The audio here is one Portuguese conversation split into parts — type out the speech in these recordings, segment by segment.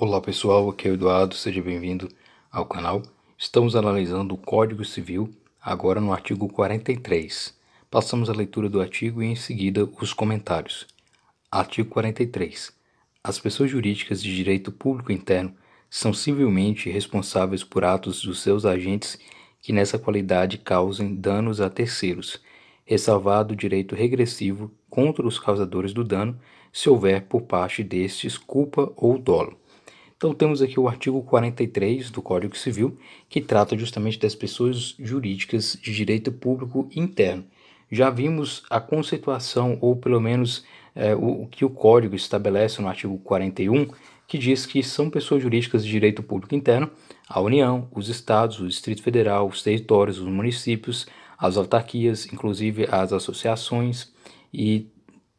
Olá pessoal, aqui é o Eduardo, seja bem-vindo ao canal. Estamos analisando o Código Civil, agora no artigo 43. Passamos a leitura do artigo e em seguida os comentários. Artigo 43. As pessoas jurídicas de direito público interno são civilmente responsáveis por atos dos seus agentes que nessa qualidade causem danos a terceiros, ressalvado o direito regressivo contra os causadores do dano, se houver por parte destes culpa ou dolo. Então temos aqui o artigo 43 do Código Civil, que trata justamente das pessoas jurídicas de direito público interno. Já vimos a conceituação, ou pelo menos é, o, o que o Código estabelece no artigo 41, que diz que são pessoas jurídicas de direito público interno a União, os Estados, o Distrito Federal, os territórios, os municípios, as autarquias, inclusive as associações e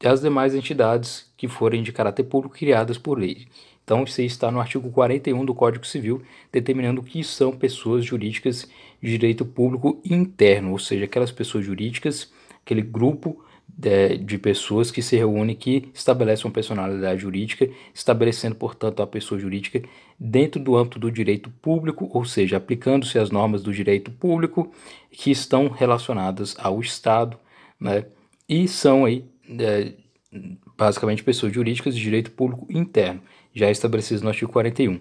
as demais entidades que forem de caráter público criadas por lei. Então, isso está no artigo 41 do Código Civil, determinando o que são pessoas jurídicas de direito público interno, ou seja, aquelas pessoas jurídicas, aquele grupo de, é, de pessoas que se reúne, que estabelece uma personalidade jurídica, estabelecendo, portanto, a pessoa jurídica dentro do âmbito do direito público, ou seja, aplicando-se as normas do direito público que estão relacionadas ao Estado, né? E são aí. É, basicamente pessoas jurídicas de direito público interno, já estabelecidas no artigo 41.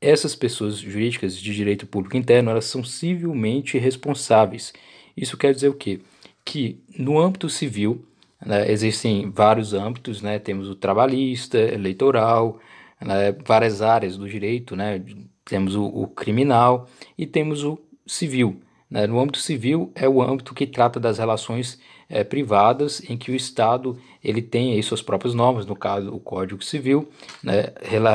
Essas pessoas jurídicas de direito público interno, elas são civilmente responsáveis. Isso quer dizer o quê? Que no âmbito civil, né, existem vários âmbitos, né, temos o trabalhista, eleitoral, né, várias áreas do direito, né, temos o, o criminal e temos o civil. Né? No âmbito civil é o âmbito que trata das relações é, privadas em que o Estado ele tem aí suas próprias normas, no caso o Código Civil, né,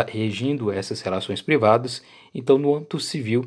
regindo essas relações privadas. Então, no âmbito civil,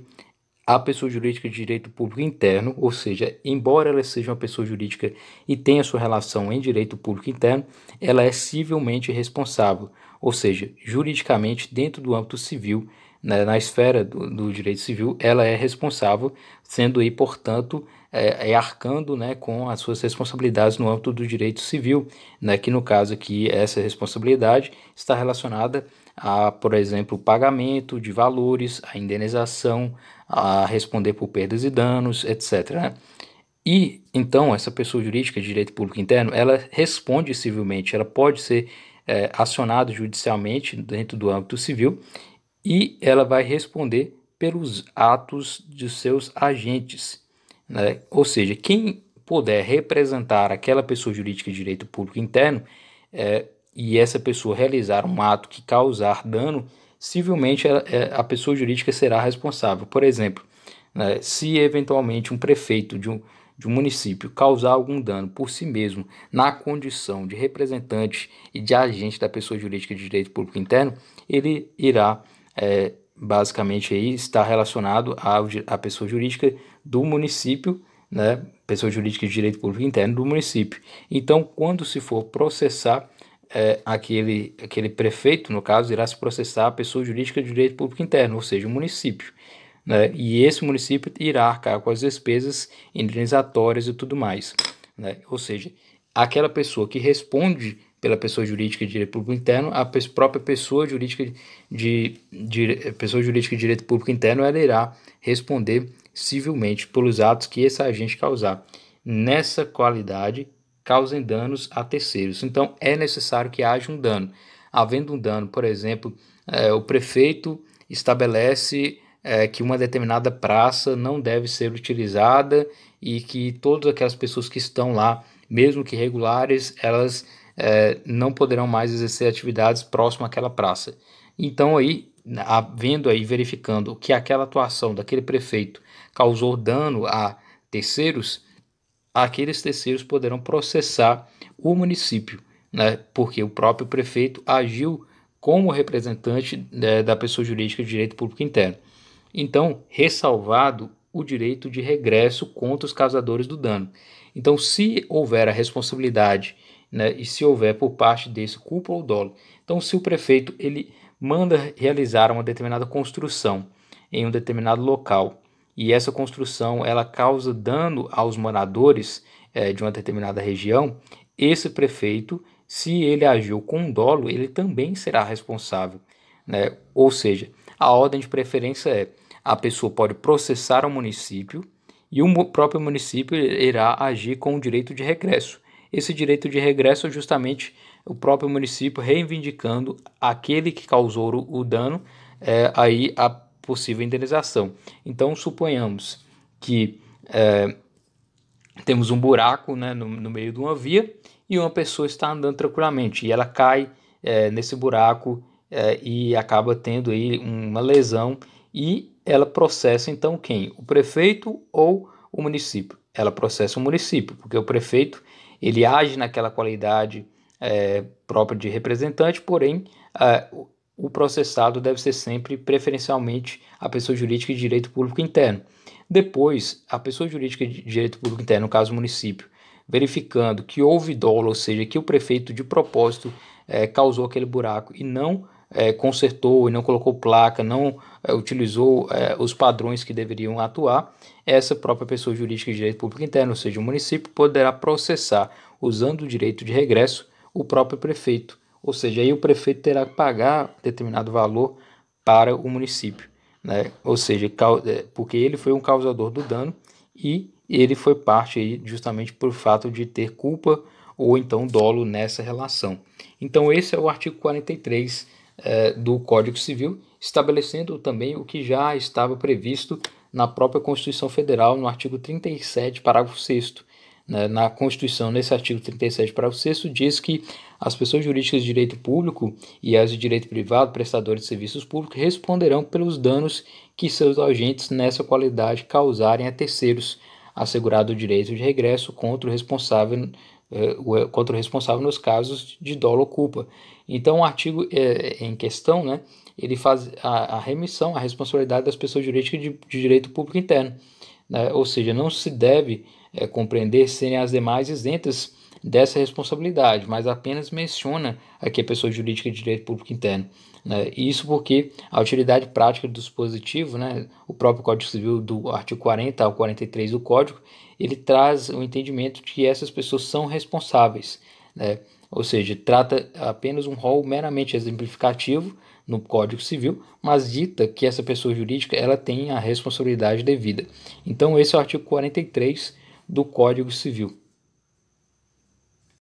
a pessoa jurídica de direito público interno, ou seja, embora ela seja uma pessoa jurídica e tenha sua relação em direito público interno, ela é civilmente responsável, ou seja, juridicamente dentro do âmbito civil, né, na esfera do, do direito civil, ela é responsável, sendo aí, portanto, é, é, arcando né, com as suas responsabilidades no âmbito do direito civil, né, que no caso aqui essa responsabilidade está relacionada a, por exemplo, pagamento de valores, a indenização, a responder por perdas e danos, etc. Né? E então essa pessoa jurídica de direito público interno, ela responde civilmente, ela pode ser é, acionada judicialmente dentro do âmbito civil e ela vai responder pelos atos de seus agentes, né? Ou seja, quem puder representar aquela pessoa jurídica de direito público interno é, e essa pessoa realizar um ato que causar dano, civilmente a, é, a pessoa jurídica será responsável. Por exemplo, né, se eventualmente um prefeito de um, de um município causar algum dano por si mesmo na condição de representante e de agente da pessoa jurídica de direito público interno, ele irá é, basicamente aí está relacionado à, à pessoa jurídica do município, né, pessoa jurídica de direito público interno do município. Então, quando se for processar é, aquele, aquele prefeito, no caso, irá se processar a pessoa jurídica de direito público interno, ou seja, o município. Né, e esse município irá arcar com as despesas indenizatórias e tudo mais. Né, ou seja, aquela pessoa que responde pela pessoa jurídica de direito público interno, a própria pessoa jurídica de, de pessoa jurídica de direito público interno, ela irá responder civilmente pelos atos que esse agente causar. Nessa qualidade, causem danos a terceiros. Então, é necessário que haja um dano. Havendo um dano, por exemplo, é, o prefeito estabelece é, que uma determinada praça não deve ser utilizada e que todas aquelas pessoas que estão lá, mesmo que regulares, elas é, não poderão mais exercer atividades próximo àquela praça. Então aí, vendo aí, verificando que aquela atuação daquele prefeito causou dano a terceiros, aqueles terceiros poderão processar o município, né, porque o próprio prefeito agiu como representante né, da pessoa jurídica de direito público interno. Então, ressalvado o direito de regresso contra os causadores do dano. Então, se houver a responsabilidade né, e se houver por parte desse culpa ou dolo. Então, se o prefeito ele manda realizar uma determinada construção em um determinado local e essa construção ela causa dano aos moradores é, de uma determinada região, esse prefeito, se ele agiu com dolo, ele também será responsável. Né? Ou seja, a ordem de preferência é a pessoa pode processar o município e o próprio município irá agir com o direito de regresso. Esse direito de regresso é justamente o próprio município reivindicando aquele que causou o dano, é, aí a possível indenização. Então, suponhamos que é, temos um buraco né, no, no, meio de uma via e uma pessoa está andando tranquilamente e ela cai é, nesse buraco é, e acaba tendo aí uma lesão e ela processa então quem? O prefeito ou o município? Ela processa o município, porque o prefeito ele age naquela qualidade é, própria de representante, porém é, o processado deve ser sempre preferencialmente a pessoa jurídica de direito público interno. Depois, a pessoa jurídica de direito público interno, no caso município, verificando que houve dolo, ou seja, que o prefeito de propósito é, causou aquele buraco e não é, consertou e não colocou placa, não é, utilizou é, os padrões que deveriam atuar, essa própria pessoa jurídica de direito público interno, ou seja, o município, poderá processar, usando o direito de regresso, o próprio prefeito. Ou seja, aí o prefeito terá que pagar determinado valor para o município. Né? Ou seja, é, porque ele foi um causador do dano e ele foi parte aí justamente por fato de ter culpa ou então dolo nessa relação. Então esse é o artigo 43 é, do Código Civil, estabelecendo também o que já estava previsto na própria Constituição Federal, no artigo 37, parágrafo 6. Né? Na Constituição, nesse artigo 37, parágrafo 6, diz que as pessoas jurídicas de direito público e as de direito privado, prestadores de serviços públicos, responderão pelos danos que seus agentes nessa qualidade causarem a terceiros, assegurado o direito de regresso contra o responsável é, é, contra o responsável nos casos de dolo ou culpa. Então, o artigo é, em questão, né, ele faz a, remissão à responsabilidade das pessoas jurídicas de, de direito público interno, né, ou seja, não se deve é, compreender serem as demais isentas dessa responsabilidade, mas apenas menciona aqui a pessoa jurídica de direito público interno. Né? Isso porque a utilidade prática do dispositivo, né, o próprio Código Civil do artigo 40 ao 43 do Código, ele traz o entendimento de que essas pessoas são responsáveis, né? ou seja, trata apenas um rol meramente exemplificativo no Código Civil, mas dita que essa pessoa jurídica ela tem a responsabilidade devida. Então esse é o artigo 43 do Código Civil.